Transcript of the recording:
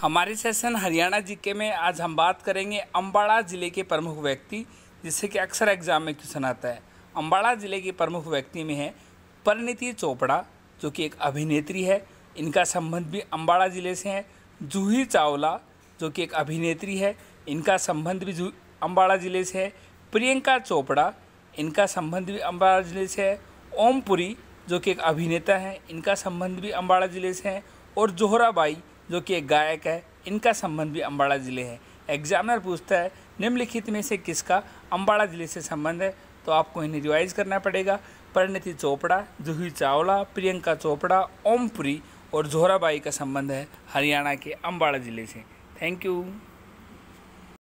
हमारे session Haryana GK में आज हम बात करेंगे अम्बाड़ा ज़िले के प्रमुख व्यक्ति जिससे कि अक्सर एग्जाम में क्वेश्चन आता है अम्बाड़ा ज़िले के प्रमुख व्यक्ति में है परिणीति चोपड़ा जो कि एक अभिनेत्री है इनका संबंध भी अम्बाड़ा ज़िले से है जूही चावला जो कि एक अभिनेत्री है इनका संबंध भी अम्बाड़ा ज़िले से है प्रियंका चोपड़ा इनका संबंध भी अम्बाड़ा ज़िले से है ओमपुरी जो कि एक अभिनेता है इनका संबंध भी अम्बाड़ा ज़िले से है और जोहराबाई जो कि एक गायक है इनका संबंध भी अम्बाड़ा ज़िले है एग्जामिनर पूछता है निम्नलिखित में से किसका अम्बाड़ा ज़िले से संबंध है तो आपको इन्हें रिवाइज करना पड़ेगा परिणति चोपड़ा जूही चावला प्रियंका चोपड़ा ओमपुरी और जोहराबाई का संबंध है हरियाणा के अम्बाड़ा ज़िले से थैंक यू